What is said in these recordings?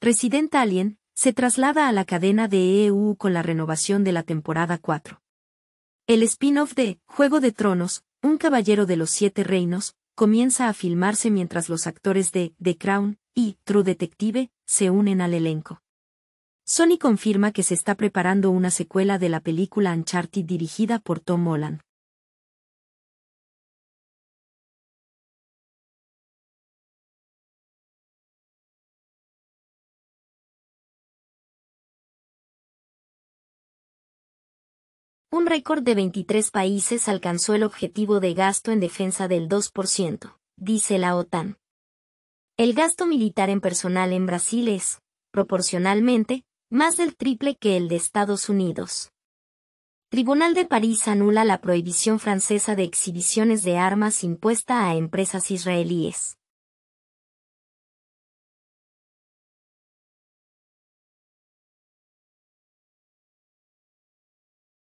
Resident Alien, se traslada a la cadena de EU con la renovación de la temporada 4. El spin-off de Juego de Tronos, Un Caballero de los Siete Reinos, comienza a filmarse mientras los actores de The Crown y True Detective se unen al elenco. Sony confirma que se está preparando una secuela de la película Uncharted dirigida por Tom Holland. un récord de 23 países alcanzó el objetivo de gasto en defensa del 2%, dice la OTAN. El gasto militar en personal en Brasil es, proporcionalmente, más del triple que el de Estados Unidos. Tribunal de París anula la prohibición francesa de exhibiciones de armas impuesta a empresas israelíes.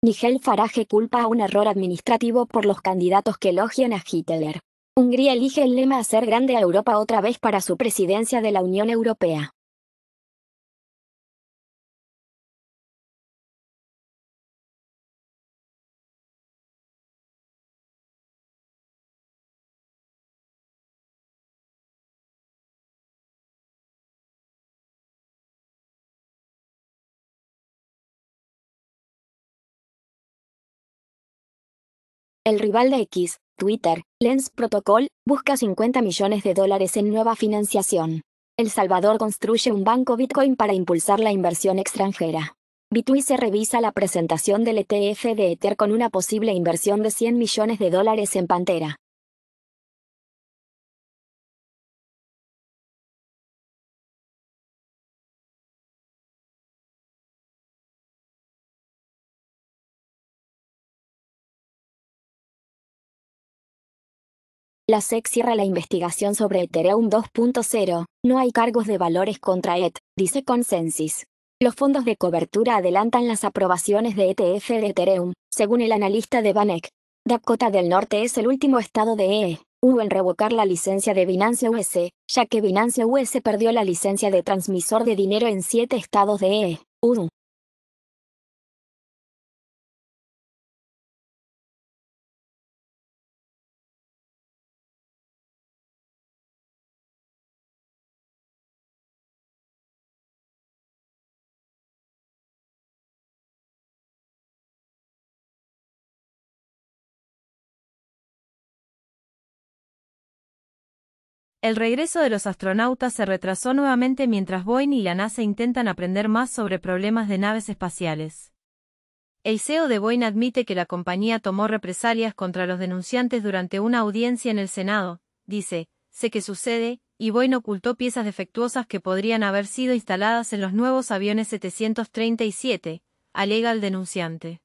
Nigel Farage culpa a un error administrativo por los candidatos que elogian a Hitler. Hungría elige el lema Hacer grande a Europa otra vez para su presidencia de la Unión Europea. El rival de X, Twitter, Lens Protocol, busca 50 millones de dólares en nueva financiación. El Salvador construye un banco Bitcoin para impulsar la inversión extranjera. Bitwise se revisa la presentación del ETF de Ether con una posible inversión de 100 millones de dólares en Pantera. La SEC cierra la investigación sobre Ethereum 2.0. No hay cargos de valores contra ETH, dice Consensus. Los fondos de cobertura adelantan las aprobaciones de ETF de Ethereum, según el analista de Banek. Dakota del Norte es el último estado de EU e, en revocar la licencia de Binance US, ya que Binance US perdió la licencia de transmisor de dinero en siete estados de UU. E e, El regreso de los astronautas se retrasó nuevamente mientras Boeing y la NASA intentan aprender más sobre problemas de naves espaciales. El CEO de Boeing admite que la compañía tomó represalias contra los denunciantes durante una audiencia en el Senado. Dice, sé que sucede, y Boeing ocultó piezas defectuosas que podrían haber sido instaladas en los nuevos aviones 737, alega el denunciante.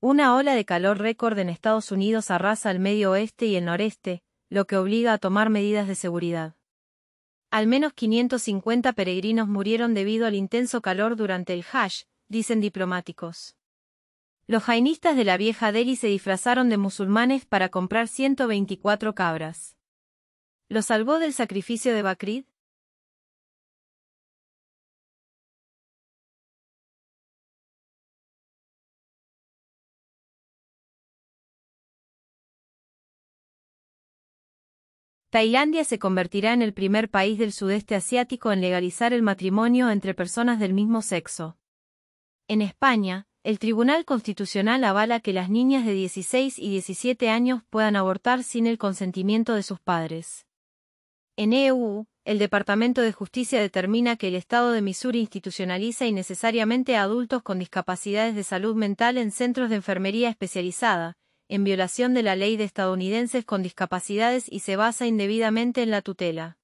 Una ola de calor récord en Estados Unidos arrasa el medio oeste y el noreste, lo que obliga a tomar medidas de seguridad. Al menos 550 peregrinos murieron debido al intenso calor durante el Hajj, dicen diplomáticos. Los jainistas de la vieja Delhi se disfrazaron de musulmanes para comprar 124 cabras. ¿Lo salvó del sacrificio de Bakrid? Tailandia se convertirá en el primer país del sudeste asiático en legalizar el matrimonio entre personas del mismo sexo. En España, el Tribunal Constitucional avala que las niñas de 16 y 17 años puedan abortar sin el consentimiento de sus padres. En EU, el Departamento de Justicia determina que el Estado de Missouri institucionaliza innecesariamente a adultos con discapacidades de salud mental en centros de enfermería especializada, en violación de la ley de estadounidenses con discapacidades y se basa indebidamente en la tutela.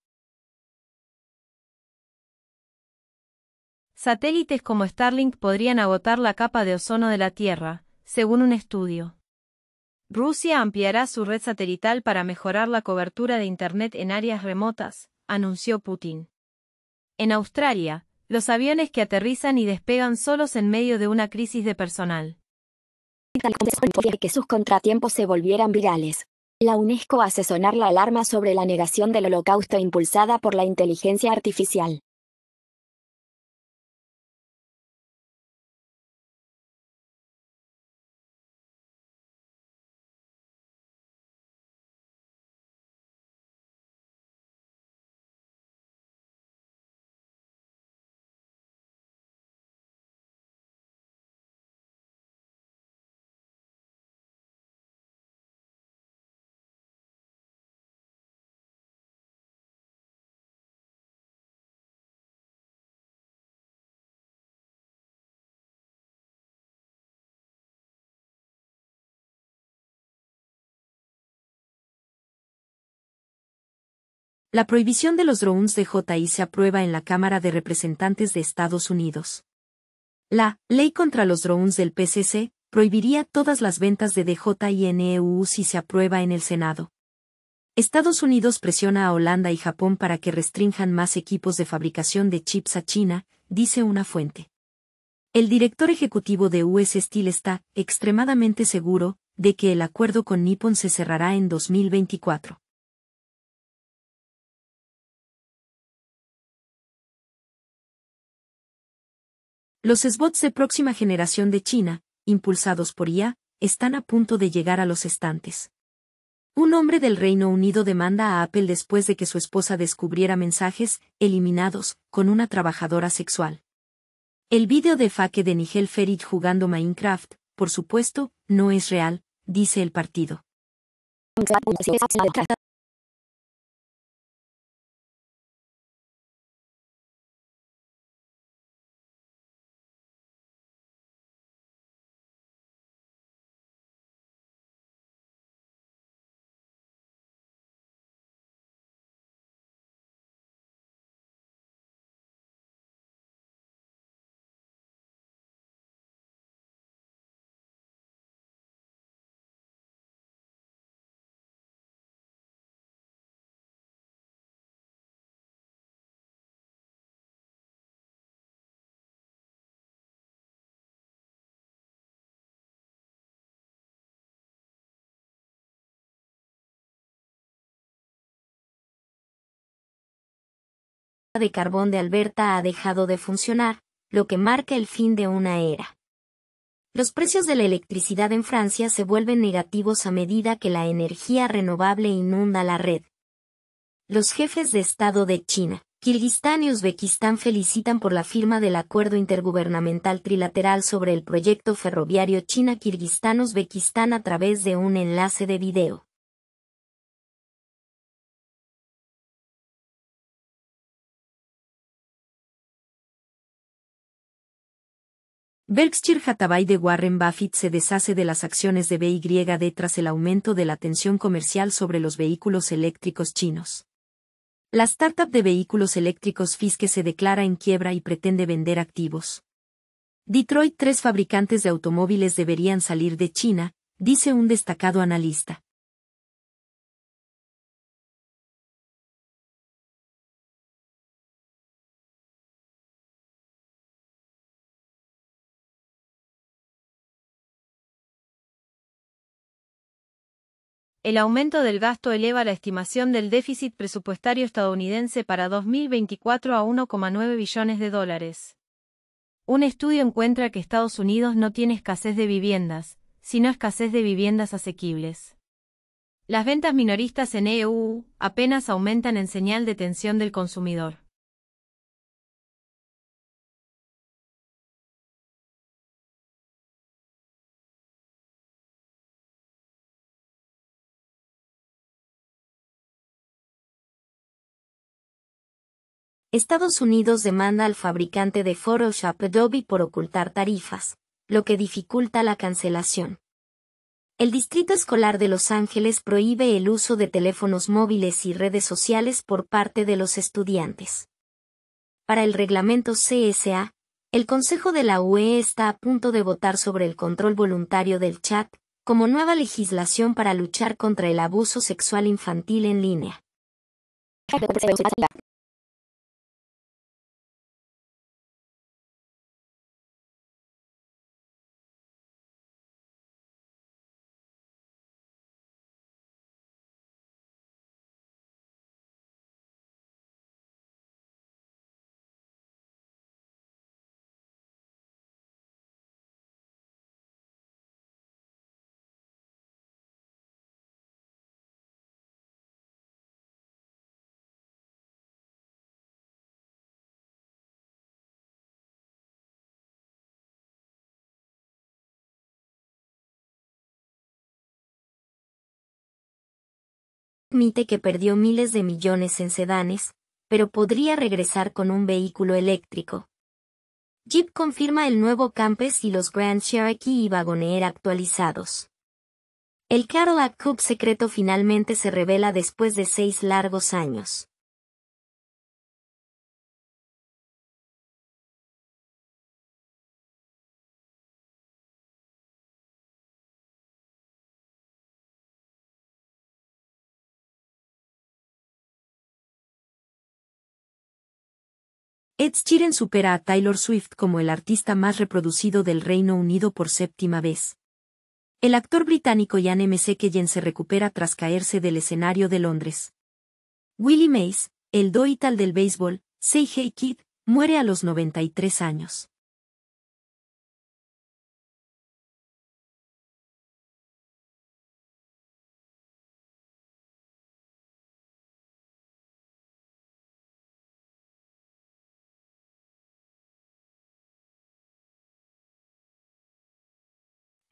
Satélites como Starlink podrían agotar la capa de ozono de la Tierra, según un estudio. Rusia ampliará su red satelital para mejorar la cobertura de Internet en áreas remotas, anunció Putin. En Australia, los aviones que aterrizan y despegan solos en medio de una crisis de personal que sus contratiempos se volvieran virales. La UNESCO hace sonar la alarma sobre la negación del holocausto impulsada por la inteligencia artificial. La prohibición de los drones de se aprueba en la Cámara de Representantes de Estados Unidos. La Ley contra los drones del PCC prohibiría todas las ventas de DJI en EU si se aprueba en el Senado. Estados Unidos presiona a Holanda y Japón para que restrinjan más equipos de fabricación de chips a China, dice una fuente. El director ejecutivo de US Steel está extremadamente seguro de que el acuerdo con Nippon se cerrará en 2024. Los bots de próxima generación de China, impulsados por IA, están a punto de llegar a los estantes. Un hombre del Reino Unido demanda a Apple después de que su esposa descubriera mensajes eliminados con una trabajadora sexual. El vídeo de faque de Nigel Ferit jugando Minecraft, por supuesto, no es real, dice el partido. de carbón de Alberta ha dejado de funcionar, lo que marca el fin de una era. Los precios de la electricidad en Francia se vuelven negativos a medida que la energía renovable inunda la red. Los jefes de Estado de China, Kirguistán y Uzbekistán felicitan por la firma del Acuerdo Intergubernamental Trilateral sobre el proyecto ferroviario China-Kirguistán-Uzbekistán a través de un enlace de video. Berkshire Hathaway de Warren Buffett se deshace de las acciones de BYD tras el aumento de la tensión comercial sobre los vehículos eléctricos chinos. La startup de vehículos eléctricos Fiske se declara en quiebra y pretende vender activos. Detroit tres fabricantes de automóviles deberían salir de China, dice un destacado analista. el aumento del gasto eleva la estimación del déficit presupuestario estadounidense para 2024 a 1,9 billones de dólares. Un estudio encuentra que Estados Unidos no tiene escasez de viviendas, sino escasez de viviendas asequibles. Las ventas minoristas en EU apenas aumentan en señal de tensión del consumidor. Estados Unidos demanda al fabricante de Photoshop Adobe por ocultar tarifas, lo que dificulta la cancelación. El Distrito Escolar de Los Ángeles prohíbe el uso de teléfonos móviles y redes sociales por parte de los estudiantes. Para el reglamento CSA, el Consejo de la UE está a punto de votar sobre el control voluntario del chat, como nueva legislación para luchar contra el abuso sexual infantil en línea. admite que perdió miles de millones en sedanes, pero podría regresar con un vehículo eléctrico. Jeep confirma el nuevo Campes y los Grand Cherokee y Wagoneer actualizados. El Cadillac Coupe secreto finalmente se revela después de seis largos años. Ed Sheeran supera a Taylor Swift como el artista más reproducido del Reino Unido por séptima vez. El actor británico Ian M. se recupera tras caerse del escenario de Londres. Willie Mays, el doital del béisbol, hey Kid, muere a los 93 años.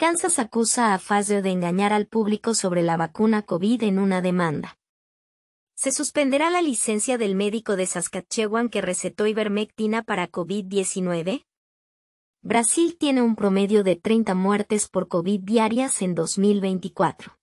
Kansas acusa a Fazio de engañar al público sobre la vacuna COVID en una demanda. Se suspenderá la licencia del médico de Saskatchewan que recetó ivermectina para COVID-19. Brasil tiene un promedio de 30 muertes por COVID diarias en 2024.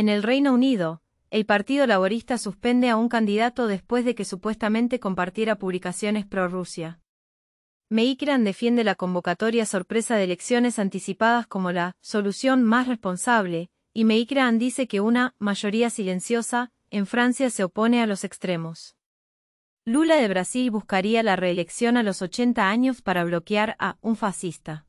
En el Reino Unido, el Partido Laborista suspende a un candidato después de que supuestamente compartiera publicaciones pro-Rusia. Meikran defiende la convocatoria sorpresa de elecciones anticipadas como la solución más responsable, y Meikran dice que una mayoría silenciosa en Francia se opone a los extremos. Lula de Brasil buscaría la reelección a los 80 años para bloquear a un fascista.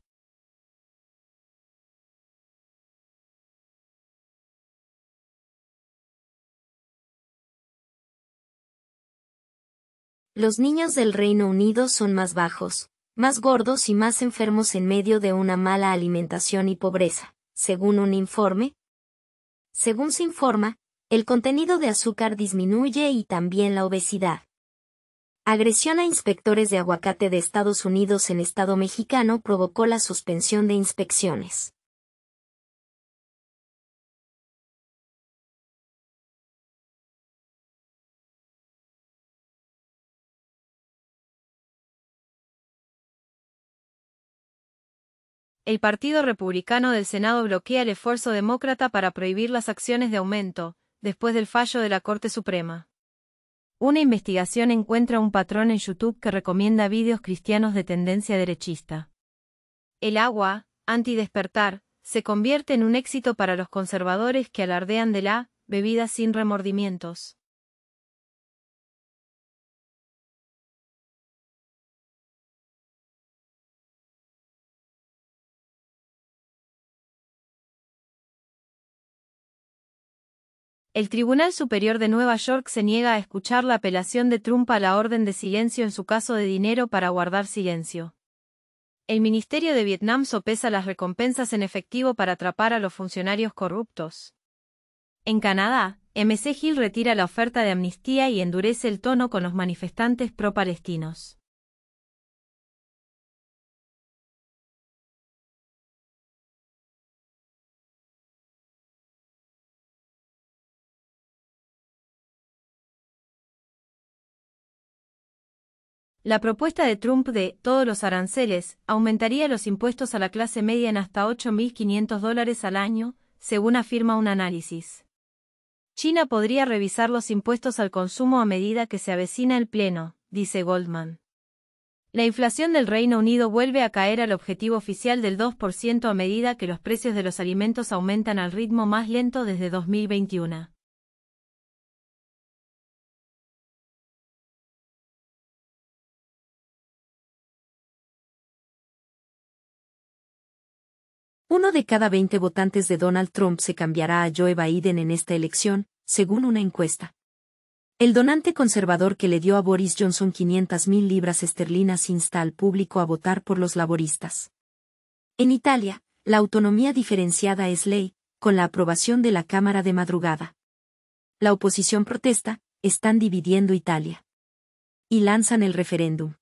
los niños del Reino Unido son más bajos, más gordos y más enfermos en medio de una mala alimentación y pobreza, según un informe. Según se informa, el contenido de azúcar disminuye y también la obesidad. Agresión a inspectores de aguacate de Estados Unidos en Estado mexicano provocó la suspensión de inspecciones. el Partido Republicano del Senado bloquea el esfuerzo demócrata para prohibir las acciones de aumento, después del fallo de la Corte Suprema. Una investigación encuentra un patrón en YouTube que recomienda vídeos cristianos de tendencia derechista. El agua, antidespertar, se convierte en un éxito para los conservadores que alardean de la bebida sin remordimientos. El Tribunal Superior de Nueva York se niega a escuchar la apelación de Trump a la orden de silencio en su caso de dinero para guardar silencio. El Ministerio de Vietnam sopesa las recompensas en efectivo para atrapar a los funcionarios corruptos. En Canadá, MC Hill retira la oferta de amnistía y endurece el tono con los manifestantes pro-palestinos. La propuesta de Trump de todos los aranceles aumentaría los impuestos a la clase media en hasta 8.500 dólares al año, según afirma un análisis. China podría revisar los impuestos al consumo a medida que se avecina el pleno, dice Goldman. La inflación del Reino Unido vuelve a caer al objetivo oficial del 2% a medida que los precios de los alimentos aumentan al ritmo más lento desde 2021. Uno de cada 20 votantes de Donald Trump se cambiará a Joe Biden en esta elección, según una encuesta. El donante conservador que le dio a Boris Johnson 500.000 libras esterlinas insta al público a votar por los laboristas. En Italia, la autonomía diferenciada es ley, con la aprobación de la Cámara de madrugada. La oposición protesta, están dividiendo Italia. Y lanzan el referéndum.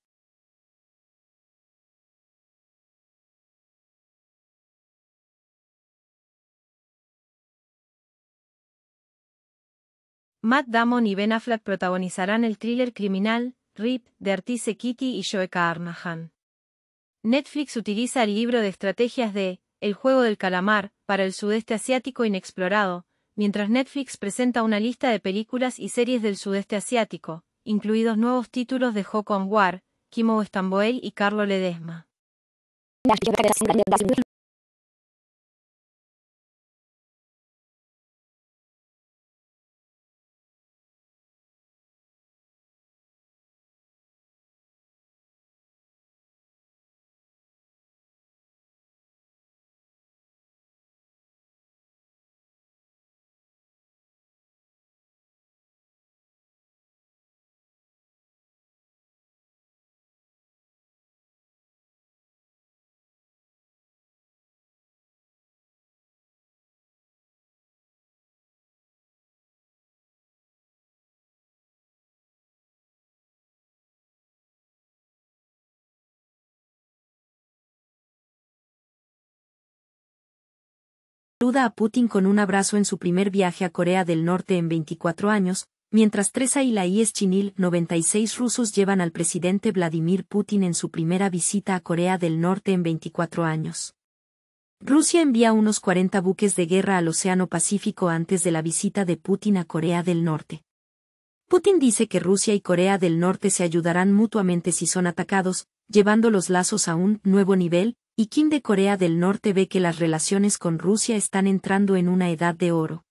Matt Damon y Ben Affleck protagonizarán el thriller criminal, RIP, de Artise Kitty y Joe Carnahan. Netflix utiliza el libro de estrategias de El juego del calamar para el sudeste asiático inexplorado, mientras Netflix presenta una lista de películas y series del sudeste asiático, incluidos nuevos títulos de Hokon Kong War, Kimo Stamboel y Carlo Ledesma. saluda a Putin con un abrazo en su primer viaje a Corea del Norte en 24 años, mientras tres ailaíes chinil 96 rusos llevan al presidente Vladimir Putin en su primera visita a Corea del Norte en 24 años. Rusia envía unos 40 buques de guerra al Océano Pacífico antes de la visita de Putin a Corea del Norte. Putin dice que Rusia y Corea del Norte se ayudarán mutuamente si son atacados, llevando los lazos a un nuevo nivel, y Kim de Corea del Norte ve que las relaciones con Rusia están entrando en una edad de oro.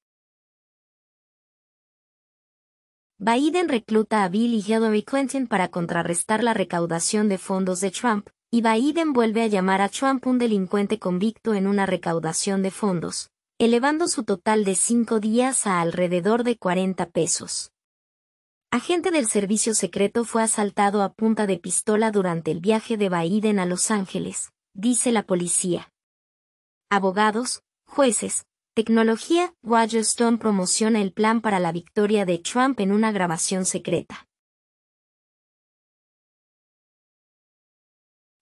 Biden recluta a Bill y Hillary Clinton para contrarrestar la recaudación de fondos de Trump, y Biden vuelve a llamar a Trump un delincuente convicto en una recaudación de fondos, elevando su total de cinco días a alrededor de 40 pesos. Agente del servicio secreto fue asaltado a punta de pistola durante el viaje de Biden a Los Ángeles, dice la policía. Abogados, jueces, tecnología, Stone promociona el plan para la victoria de Trump en una grabación secreta.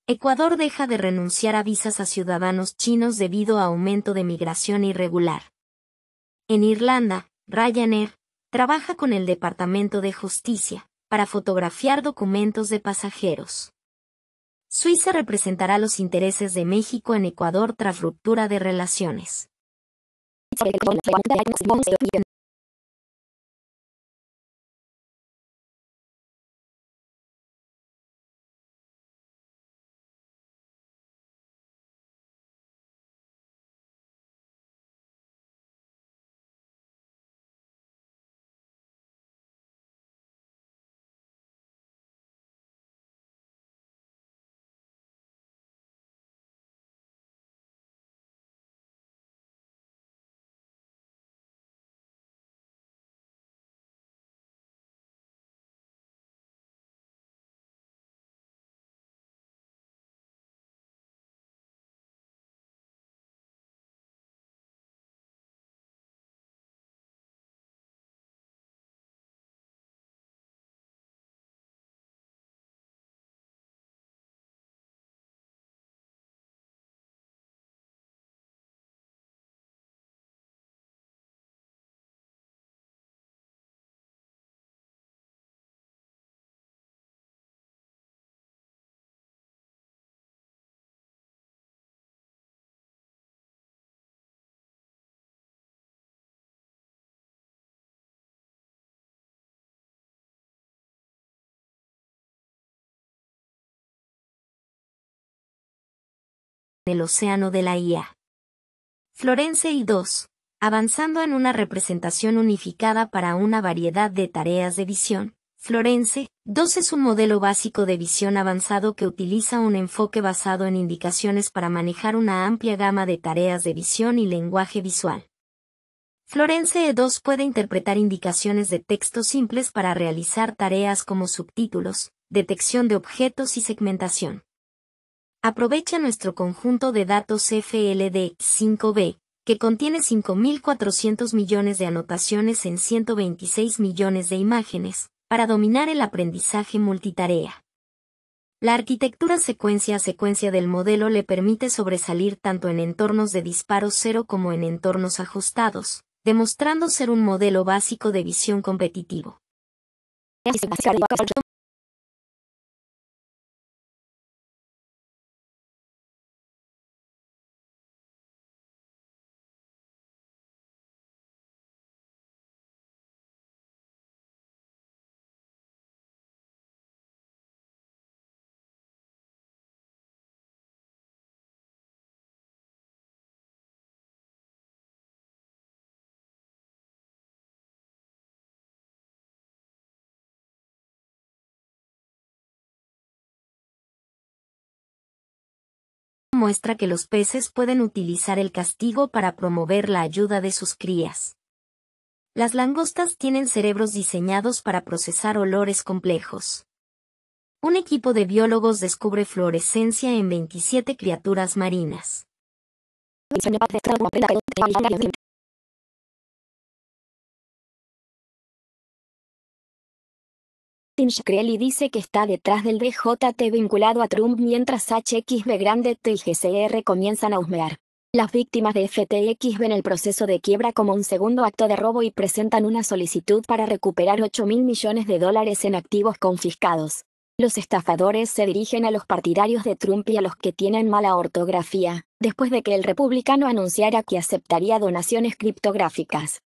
Ecuador deja de renunciar a visas a ciudadanos chinos debido a aumento de migración irregular. En Irlanda, Ryanair trabaja con el Departamento de Justicia para fotografiar documentos de pasajeros. Suiza representará los intereses de México en Ecuador tras ruptura de relaciones. el océano de la IA. Florence e 2, avanzando en una representación unificada para una variedad de tareas de visión. Florence 2 es un modelo básico de visión avanzado que utiliza un enfoque basado en indicaciones para manejar una amplia gama de tareas de visión y lenguaje visual. Florence E2 puede interpretar indicaciones de texto simples para realizar tareas como subtítulos, detección de objetos y segmentación. Aprovecha nuestro conjunto de datos FLD-5B, que contiene 5.400 millones de anotaciones en 126 millones de imágenes, para dominar el aprendizaje multitarea. La arquitectura secuencia a secuencia del modelo le permite sobresalir tanto en entornos de disparo cero como en entornos ajustados, demostrando ser un modelo básico de visión competitivo. muestra que los peces pueden utilizar el castigo para promover la ayuda de sus crías. Las langostas tienen cerebros diseñados para procesar olores complejos. Un equipo de biólogos descubre fluorescencia en 27 criaturas marinas. Martin Shkreli dice que está detrás del DJT vinculado a Trump mientras HXB Grande T y GCR comienzan a husmear. Las víctimas de FTX ven el proceso de quiebra como un segundo acto de robo y presentan una solicitud para recuperar 8 mil millones de dólares en activos confiscados. Los estafadores se dirigen a los partidarios de Trump y a los que tienen mala ortografía, después de que el republicano anunciara que aceptaría donaciones criptográficas.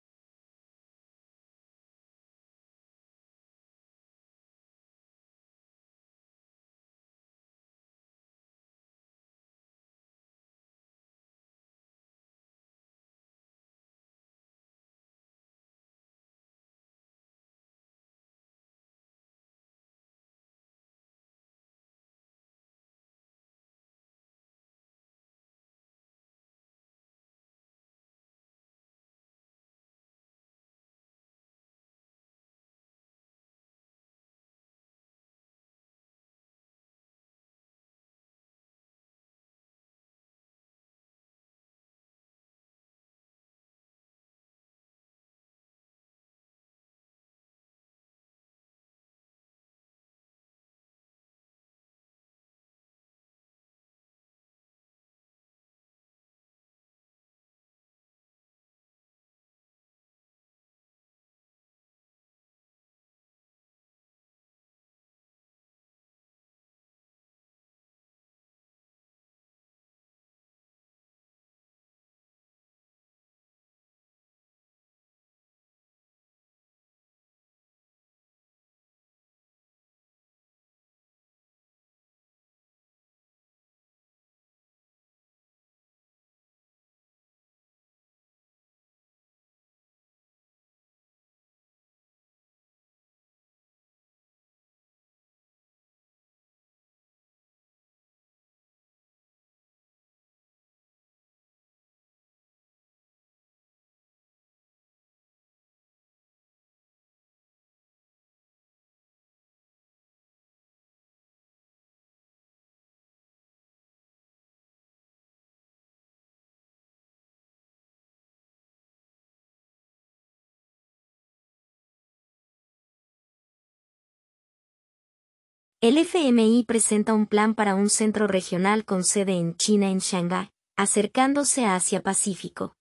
El FMI presenta un plan para un centro regional con sede en China en Shanghái, acercándose a Asia Pacífico.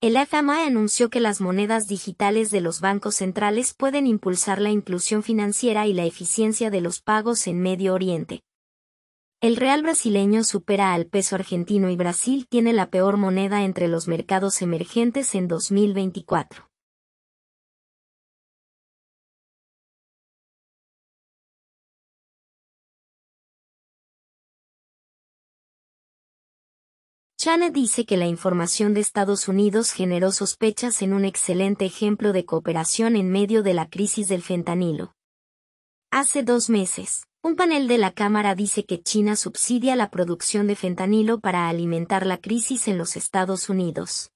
El FMI anunció que las monedas digitales de los bancos centrales pueden impulsar la inclusión financiera y la eficiencia de los pagos en Medio Oriente. El real brasileño supera al peso argentino y Brasil tiene la peor moneda entre los mercados emergentes en 2024. china dice que la información de Estados Unidos generó sospechas en un excelente ejemplo de cooperación en medio de la crisis del fentanilo. Hace dos meses, un panel de la Cámara dice que China subsidia la producción de fentanilo para alimentar la crisis en los Estados Unidos.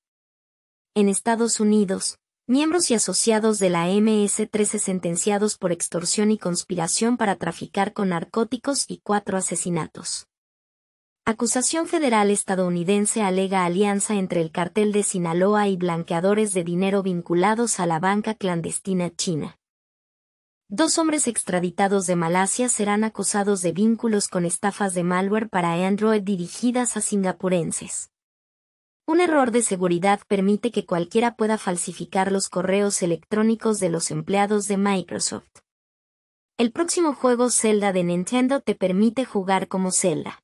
En Estados Unidos, miembros y asociados de la MS-13 sentenciados por extorsión y conspiración para traficar con narcóticos y cuatro asesinatos. Acusación federal estadounidense alega alianza entre el cartel de Sinaloa y blanqueadores de dinero vinculados a la banca clandestina china. Dos hombres extraditados de Malasia serán acusados de vínculos con estafas de malware para Android dirigidas a singapurenses. Un error de seguridad permite que cualquiera pueda falsificar los correos electrónicos de los empleados de Microsoft. El próximo juego Zelda de Nintendo te permite jugar como Zelda.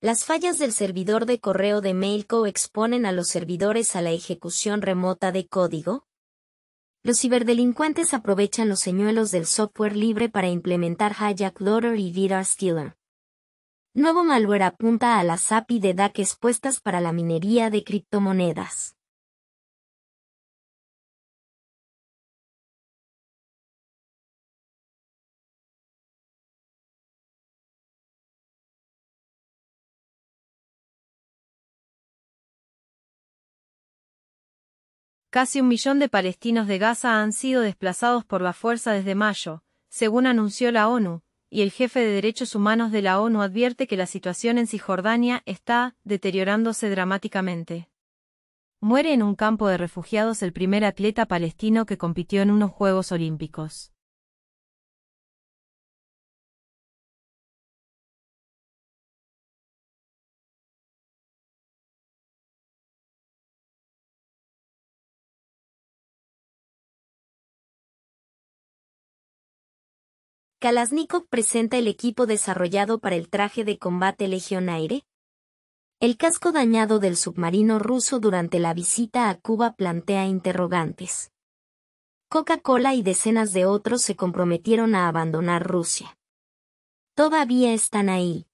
Las fallas del servidor de correo de Mailco exponen a los servidores a la ejecución remota de código. Los ciberdelincuentes aprovechan los señuelos del software libre para implementar Hijack Loader y Vidar Stealer. Nuevo malware apunta a las API de DAC expuestas para la minería de criptomonedas. Casi un millón de palestinos de Gaza han sido desplazados por la fuerza desde mayo, según anunció la ONU, y el jefe de derechos humanos de la ONU advierte que la situación en Cisjordania está deteriorándose dramáticamente. Muere en un campo de refugiados el primer atleta palestino que compitió en unos Juegos Olímpicos. Kalasnikov presenta el equipo desarrollado para el traje de combate Legionaire. Aire. El casco dañado del submarino ruso durante la visita a Cuba plantea interrogantes. Coca-Cola y decenas de otros se comprometieron a abandonar Rusia. Todavía están ahí.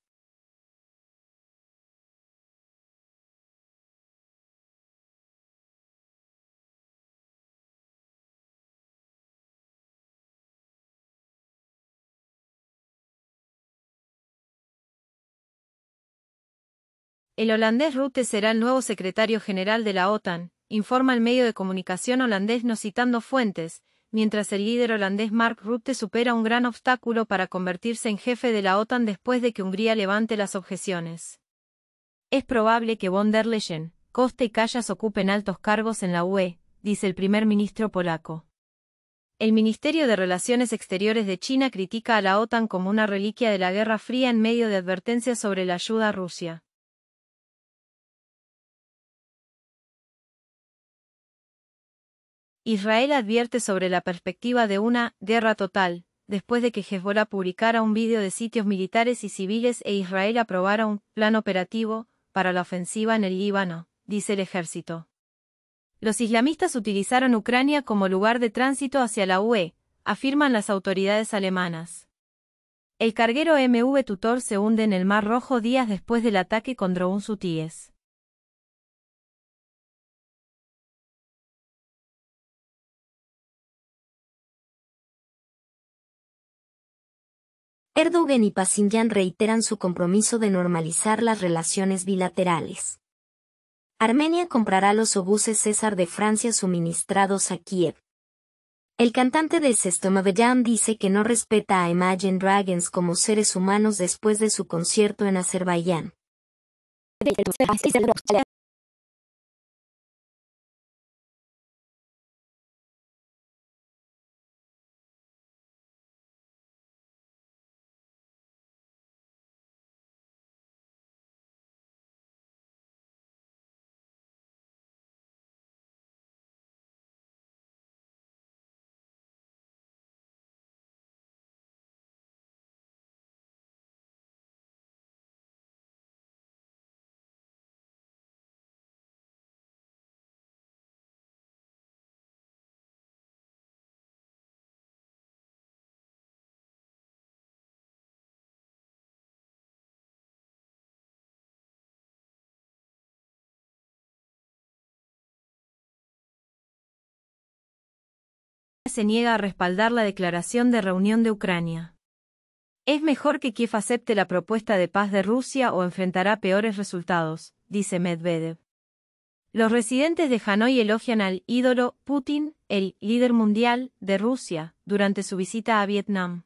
El holandés Rutte será el nuevo secretario general de la OTAN, informa el medio de comunicación holandés no citando fuentes, mientras el líder holandés Mark Rutte supera un gran obstáculo para convertirse en jefe de la OTAN después de que Hungría levante las objeciones. Es probable que von der Leyen, Costa y Callas ocupen altos cargos en la UE, dice el primer ministro polaco. El Ministerio de Relaciones Exteriores de China critica a la OTAN como una reliquia de la Guerra Fría en medio de advertencias sobre la ayuda a Rusia. Israel advierte sobre la perspectiva de una guerra total, después de que Hezbollah publicara un vídeo de sitios militares y civiles e Israel aprobara un plan operativo para la ofensiva en el Líbano, dice el ejército. Los islamistas utilizaron Ucrania como lugar de tránsito hacia la UE, afirman las autoridades alemanas. El carguero MV Tutor se hunde en el Mar Rojo días después del ataque contra un sutíes. Erdogan y Pashinyan reiteran su compromiso de normalizar las relaciones bilaterales. Armenia comprará los obuses César de Francia suministrados a Kiev. El cantante de Sestomavellan dice que no respeta a Imagine Dragons como seres humanos después de su concierto en Azerbaiyán. se niega a respaldar la declaración de reunión de Ucrania. Es mejor que Kiev acepte la propuesta de paz de Rusia o enfrentará peores resultados, dice Medvedev. Los residentes de Hanoi elogian al ídolo Putin, el líder mundial de Rusia, durante su visita a Vietnam.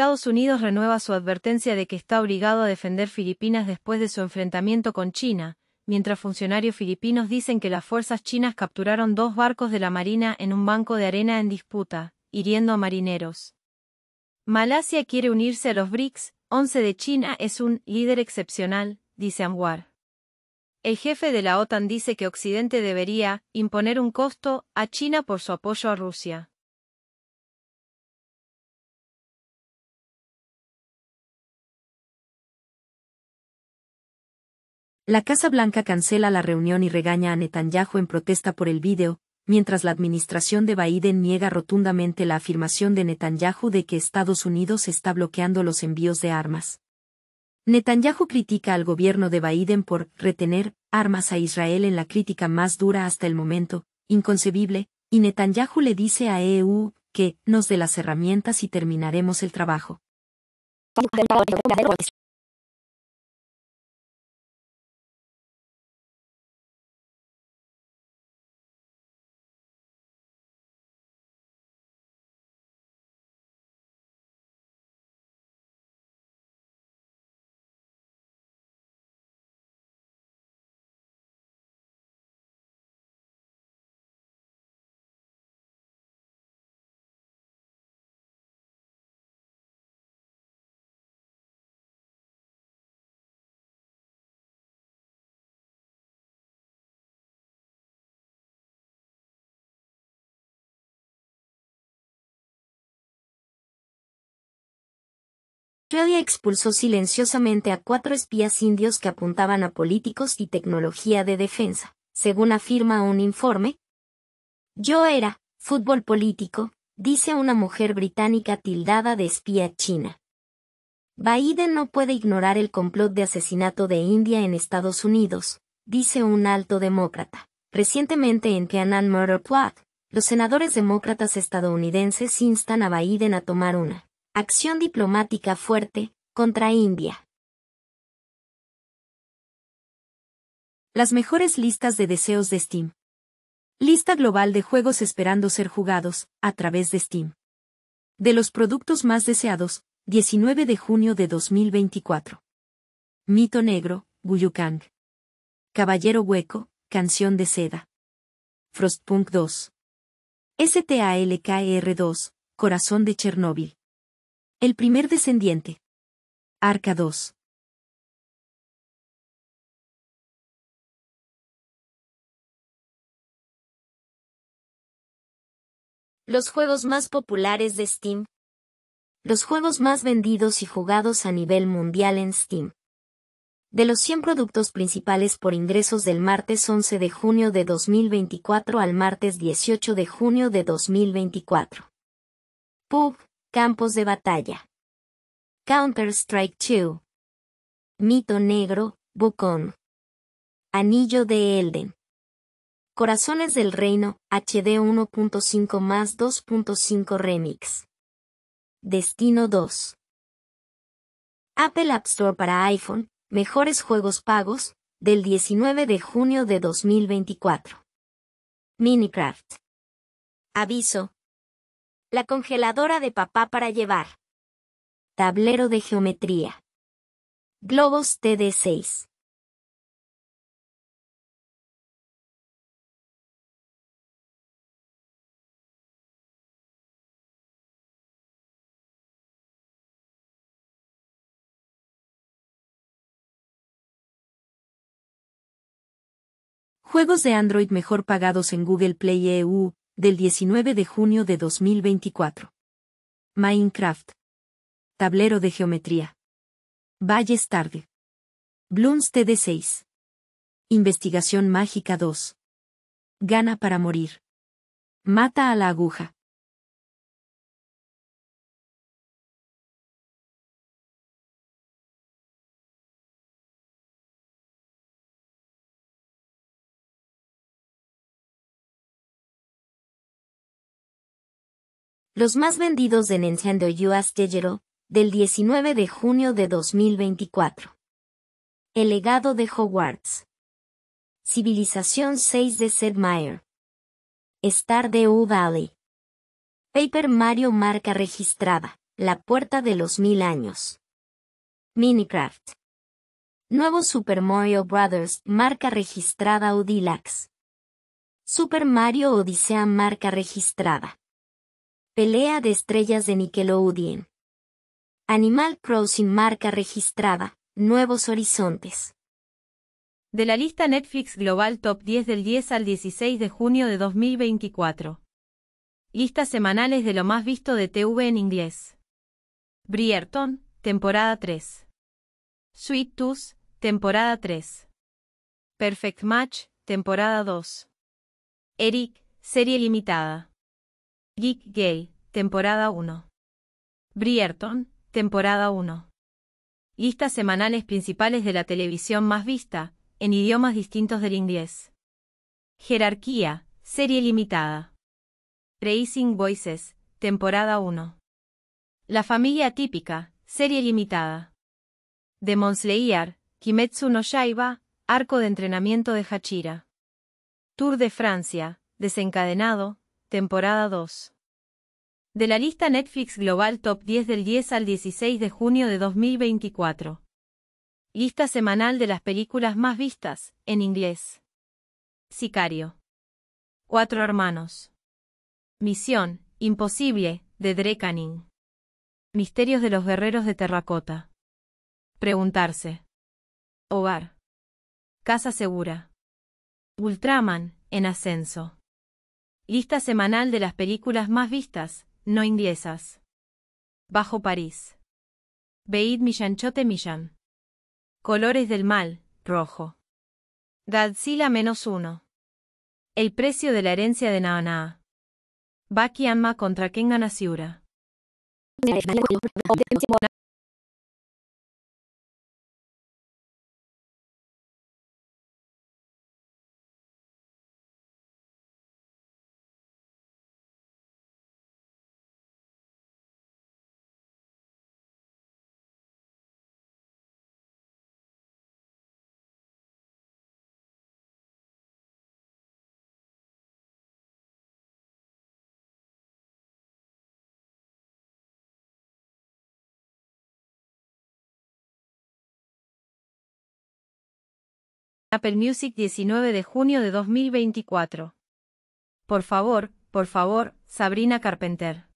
Estados Unidos renueva su advertencia de que está obligado a defender Filipinas después de su enfrentamiento con China, mientras funcionarios filipinos dicen que las fuerzas chinas capturaron dos barcos de la Marina en un banco de arena en disputa, hiriendo a marineros. Malasia quiere unirse a los BRICS, 11 de China es un líder excepcional, dice Anwar. El jefe de la OTAN dice que Occidente debería imponer un costo a China por su apoyo a Rusia. La Casa Blanca cancela la reunión y regaña a Netanyahu en protesta por el vídeo, mientras la administración de Biden niega rotundamente la afirmación de Netanyahu de que Estados Unidos está bloqueando los envíos de armas. Netanyahu critica al gobierno de Biden por retener armas a Israel en la crítica más dura hasta el momento, inconcebible, y Netanyahu le dice a EU que nos dé las herramientas y terminaremos el trabajo. Claudia expulsó silenciosamente a cuatro espías indios que apuntaban a políticos y tecnología de defensa, según afirma un informe. Yo era, fútbol político, dice una mujer británica tildada de espía china. Biden no puede ignorar el complot de asesinato de India en Estados Unidos, dice un alto demócrata. Recientemente en Tiananmen Murder Plot, los senadores demócratas estadounidenses instan a Biden a tomar una Acción diplomática fuerte contra India. Las mejores listas de deseos de Steam. Lista global de juegos esperando ser jugados, a través de Steam. De los productos más deseados, 19 de junio de 2024. Mito Negro, Guyukang. Caballero Hueco, Canción de Seda. Frostpunk 2. STALKR 2, Corazón de Chernóbil. El primer descendiente. Arca 2. Los juegos más populares de Steam. Los juegos más vendidos y jugados a nivel mundial en Steam. De los 100 productos principales por ingresos del martes 11 de junio de 2024 al martes 18 de junio de 2024. PUB, Campos de batalla. Counter-Strike 2. Mito Negro, Bukon. Anillo de Elden. Corazones del Reino, HD 1.5 más 2.5 Remix. Destino 2. Apple App Store para iPhone, mejores juegos pagos, del 19 de junio de 2024. Minecraft. Aviso, la congeladora de papá para llevar. Tablero de geometría. Globos TD6. Juegos de Android mejor pagados en Google Play EU, del 19 de junio de 2024. Minecraft. Tablero de geometría. Valles tarde. Blooms TD6. Investigación mágica 2. Gana para morir. Mata a la aguja. Los más vendidos de Nintendo US Digital, del 19 de junio de 2024. El legado de Hogwarts. Civilización 6 de Sid Meier. Star de U Valley. Paper Mario marca registrada, la puerta de los mil años. Minecraft. Nuevo Super Mario Bros. marca registrada Udilax. Super Mario Odisea marca registrada. Pelea de estrellas de Nickelodeon. Animal Crossing marca registrada. Nuevos horizontes. De la lista Netflix Global Top 10 del 10 al 16 de junio de 2024. Listas semanales de lo más visto de TV en inglés. Brierton, temporada 3. Sweet Tooth, temporada 3. Perfect Match, temporada 2. Eric, serie limitada. Geek Gay, temporada 1. Brierton, temporada 1. Listas semanales principales de la televisión más vista, en idiomas distintos del inglés. Jerarquía, serie limitada. Racing Voices, temporada 1. La familia típica, serie limitada. De Slayer, Kimetsu no Yaiba, arco de entrenamiento de Hachira. Tour de Francia, desencadenado, temporada 2. De la lista Netflix Global Top 10 del 10 al 16 de junio de 2024. Lista semanal de las películas más vistas, en inglés. Sicario. Cuatro hermanos. Misión, Imposible, de Drekanin. Misterios de los guerreros de terracota. Preguntarse. Hogar. Casa segura. Ultraman, en ascenso. Lista semanal de las películas más vistas, no inglesas. Bajo París. Beid Millanchote millán Colores del mal, rojo. Godzilla menos uno. El precio de la herencia de Naanaa. Baki contra Kengan Apple Music 19 de junio de 2024. Por favor, por favor, Sabrina Carpenter.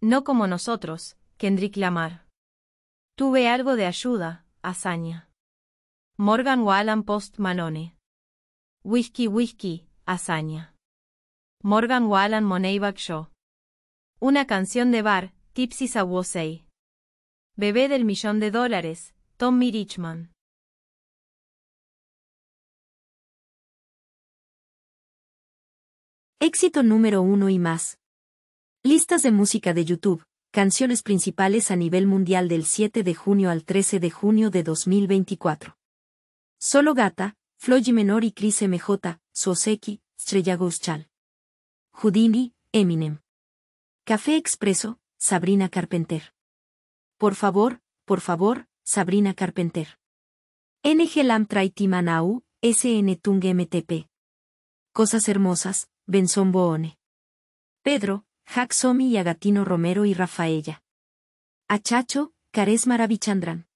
No como nosotros, Kendrick Lamar. Tuve algo de ayuda, hazaña. Morgan Wallen Post Malone. Whisky Whisky, hazaña. Morgan Wallen Moneyback Show. Una canción de bar, Tipsy Sawosei. Bebé del millón de dólares, Tommy Richman. Éxito número 1 y más. Listas de música de YouTube. Canciones principales a nivel mundial del 7 de junio al 13 de junio de 2024. Solo Gata, Floji Menor y CRIS MJ, Soseki, Estrella GUSCHAL. Houdini, Eminem. Café Expreso, Sabrina Carpenter. Por favor, por favor, Sabrina Carpenter. NG Lam Trai MANAU, SN Tung MTP. Cosas hermosas, Benzón Boone. Pedro, Jaxomi y Agatino Romero y Rafaella. Achacho, Cares Maravichandrán.